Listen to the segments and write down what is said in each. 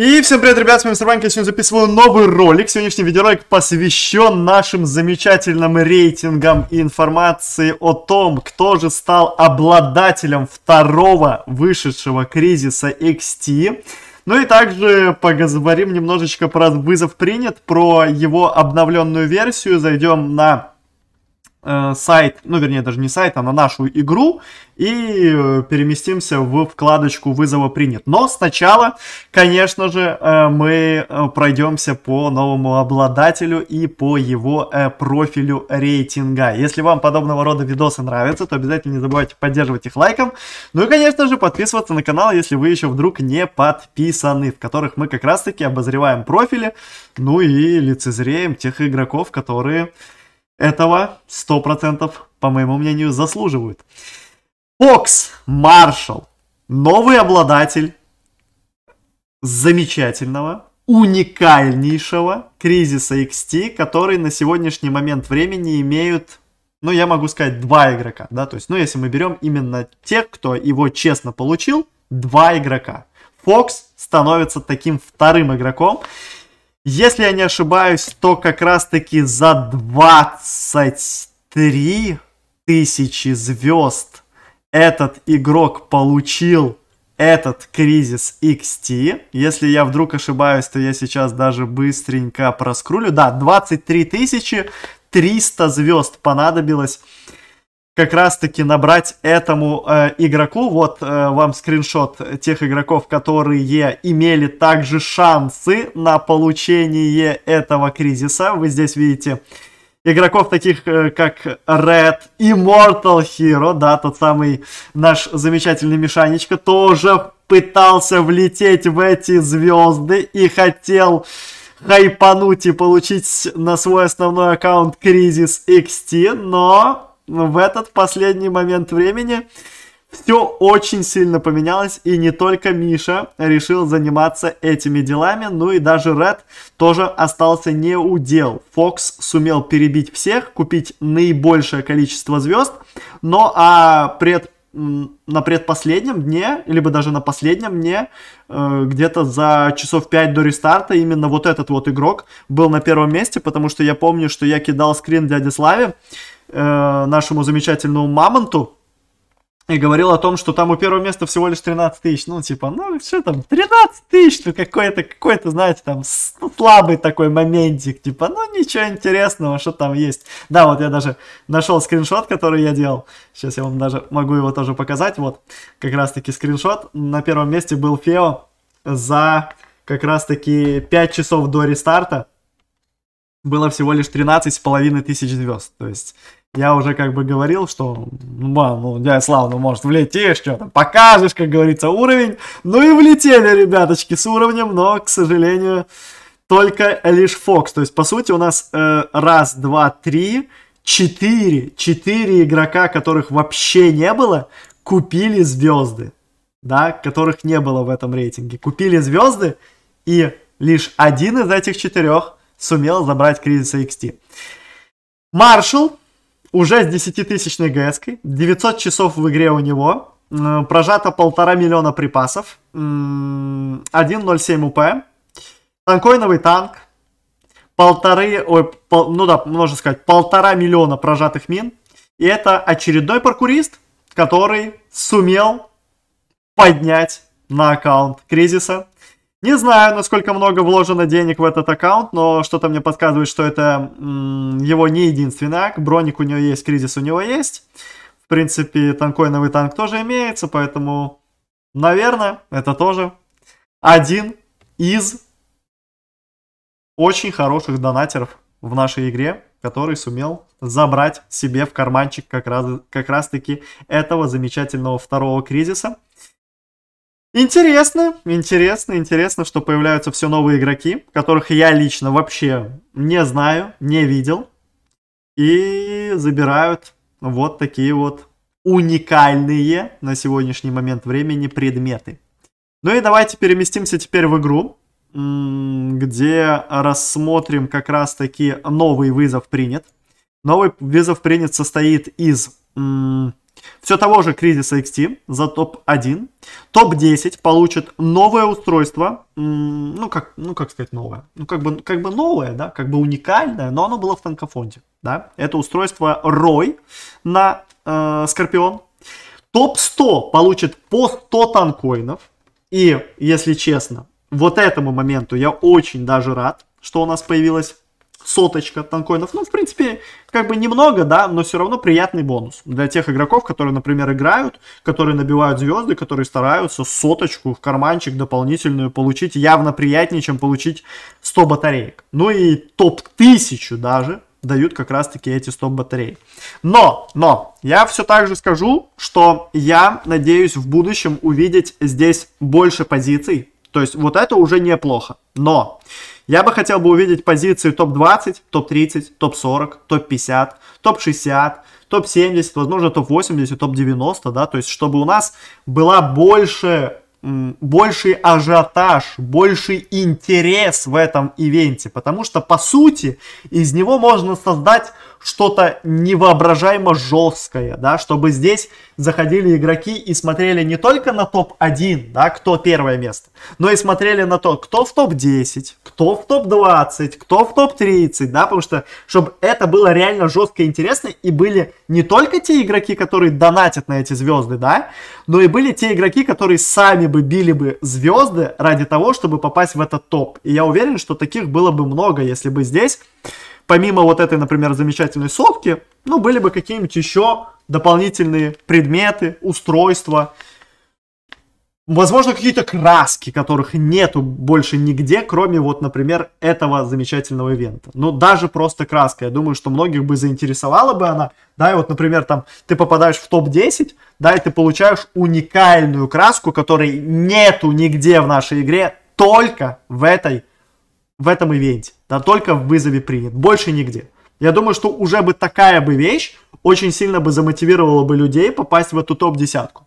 И всем привет, ребят, с вами Сарванька, я сегодня записываю новый ролик. Сегодняшний видеоролик посвящен нашим замечательным рейтингам и информации о том, кто же стал обладателем второго вышедшего кризиса XT. Ну и также поговорим немножечко про вызов принят, про его обновленную версию. Зайдем на Э, сайт, ну вернее даже не сайт, а на нашу игру и э, переместимся в вкладочку вызова принят. Но сначала, конечно же, э, мы пройдемся по новому обладателю и по его профилю рейтинга. Если вам подобного рода видосы нравятся, то обязательно не забывайте поддерживать их лайком. Ну и, конечно же, подписываться на канал, если вы еще вдруг не подписаны, в которых мы как раз таки обозреваем профили, ну и лицезреем тех игроков, которые этого 100%, по моему мнению, заслуживают. Фокс Маршалл, новый обладатель замечательного, уникальнейшего кризиса XT, который на сегодняшний момент времени имеют, ну, я могу сказать, два игрока, да, то есть, ну, если мы берем именно тех, кто его честно получил, два игрока. Фокс становится таким вторым игроком, если я не ошибаюсь, то как раз-таки за 23 тысячи звезд этот игрок получил этот кризис XT. Если я вдруг ошибаюсь, то я сейчас даже быстренько проскрулю. Да, 23 тысячи 300 звезд понадобилось как раз-таки набрать этому э, игроку. Вот э, вам скриншот тех игроков, которые имели также шансы на получение этого кризиса. Вы здесь видите игроков таких, э, как Red, Immortal Hero, да, тот самый наш замечательный Мишанечка, тоже пытался влететь в эти звезды и хотел хайпануть и получить на свой основной аккаунт Кризис XT, но в этот последний момент времени все очень сильно поменялось, и не только Миша решил заниматься этими делами, ну и даже Ред тоже остался не у дел. Fox сумел перебить всех, купить наибольшее количество звезд, но а пред на предпоследнем дне, либо даже на последнем дне, э, где-то за часов 5 до рестарта, именно вот этот вот игрок был на первом месте, потому что я помню, что я кидал скрин дяде Славе, Э, нашему замечательному Мамонту, и говорил о том, что там у первого места всего лишь 13 тысяч. Ну, типа, ну, что там, 13 тысяч, ну, какой-то, какой-то, знаете, там, слабый такой моментик, типа, ну, ничего интересного, что там есть. Да, вот я даже нашел скриншот, который я делал. Сейчас я вам даже могу его тоже показать. Вот, как раз-таки скриншот. На первом месте был Фео за как раз-таки 5 часов до рестарта было всего лишь 13 с половиной тысяч звезд. То есть я уже как бы говорил, что ну, ну я Слава, ну может влетишь, что-то покажешь, как говорится, уровень. Ну и влетели, ребяточки, с уровнем, но, к сожалению, только лишь Фокс. То есть, по сути, у нас э, раз, два, три, четыре, четыре игрока, которых вообще не было, купили звезды, да, которых не было в этом рейтинге. Купили звезды, и лишь один из этих четырех сумел забрать кризиса XT. Маршал уже с 10-тысячной ГСК, 900 часов в игре у него, прожато полтора миллиона припасов, 1.07 УП, танкоиновый танк, полторы, ой, пол, ну да, можно сказать, полтора миллиона прожатых мин, и это очередной паркурист, который сумел поднять на аккаунт кризиса не знаю, насколько много вложено денег в этот аккаунт, но что-то мне подсказывает, что это его не единственный акт. Броник у него есть, кризис у него есть. В принципе, танкоиновый танк тоже имеется, поэтому, наверное, это тоже один из очень хороших донатеров в нашей игре, который сумел забрать себе в карманчик как раз, как раз таки этого замечательного второго кризиса. Интересно, интересно, интересно, что появляются все новые игроки, которых я лично вообще не знаю, не видел. И забирают вот такие вот уникальные на сегодняшний момент времени предметы. Ну и давайте переместимся теперь в игру, где рассмотрим как раз таки новый вызов принят. Новый вызов принят состоит из м, все того же кризиса XT за топ-1. Топ-10 получит новое устройство, ну как, ну как сказать новое, ну как бы, как бы новое, да, как бы уникальное, но оно было в танкофонде, да. Это устройство Рой на э, Scorpion. Топ-100 получит по 100 танкоинов. И, если честно, вот этому моменту я очень даже рад, что у нас появилось соточка танкоинов. Ну, в принципе, как бы немного, да, но все равно приятный бонус для тех игроков, которые, например, играют, которые набивают звезды, которые стараются соточку в карманчик дополнительную получить явно приятнее, чем получить 100 батареек. Ну и топ-1000 даже дают как раз-таки эти 100 батарей. Но, но, я все так же скажу, что я надеюсь в будущем увидеть здесь больше позиций. То есть вот это уже неплохо. Но я бы хотел бы увидеть позиции топ-20, топ-30, топ-40, топ-50, топ-60, топ-70, возможно, топ-80, топ-90, да, то есть, чтобы у нас была больше больший ажиотаж, больший интерес в этом ивенте, потому что, по сути, из него можно создать что-то невоображаемо жесткое, да, чтобы здесь заходили игроки и смотрели не только на топ-1, да, кто первое место, но и смотрели на то, кто в топ-10, кто в топ-20, кто в топ-30, да, потому что, чтобы это было реально жестко и интересно, и были не только те игроки, которые донатят на эти звезды, да, но и были те игроки, которые сами бы били бы звезды ради того, чтобы попасть в этот топ. И я уверен, что таких было бы много, если бы здесь помимо вот этой, например, замечательной сопки, ну, были бы какие-нибудь еще дополнительные предметы, устройства, возможно, какие-то краски, которых нету больше нигде, кроме вот, например, этого замечательного ивента. Ну, даже просто краска, я думаю, что многих бы заинтересовала бы она, да, и вот, например, там, ты попадаешь в топ-10, да, и ты получаешь уникальную краску, которой нету нигде в нашей игре, только в этой в этом ивенте, да, только в вызове принят, больше нигде. Я думаю, что уже бы такая бы вещь очень сильно бы замотивировала бы людей попасть в эту топ-десятку.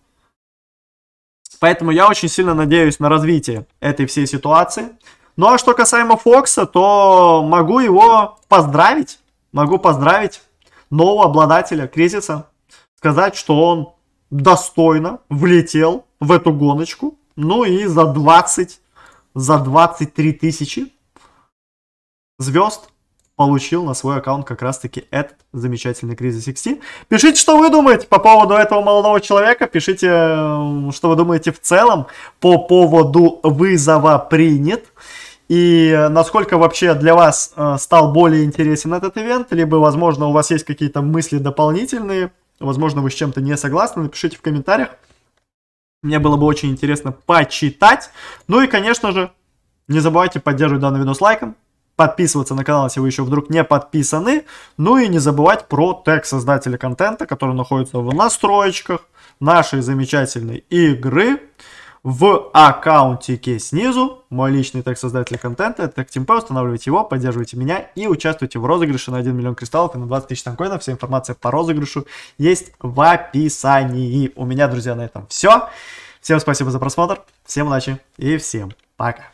Поэтому я очень сильно надеюсь на развитие этой всей ситуации. Ну а что касаемо Фокса, то могу его поздравить, могу поздравить нового обладателя кризиса, сказать, что он достойно влетел в эту гоночку, ну и за 20, за 23 тысячи звезд получил на свой аккаунт как раз-таки этот замечательный кризис XT. Пишите, что вы думаете по поводу этого молодого человека, пишите, что вы думаете в целом по поводу вызова принят. И э, насколько вообще для вас э, стал более интересен этот ивент, либо, возможно, у вас есть какие-то мысли дополнительные, возможно, вы с чем-то не согласны, напишите в комментариях. Мне было бы очень интересно почитать. Ну и, конечно же, не забывайте поддерживать данный видос лайком, подписываться на канал, если вы еще вдруг не подписаны. Ну и не забывать про тег создателя контента, который находится в настроечках нашей замечательной игры. В аккаунтике снизу мой личный тег создателя контента, это TagTimP, устанавливайте его, поддерживайте меня и участвуйте в розыгрыше на 1 миллион кристаллов и на 20 тысяч танкоинов. Вся информация по розыгрышу есть в описании. У меня, друзья, на этом все. Всем спасибо за просмотр, всем удачи и всем пока.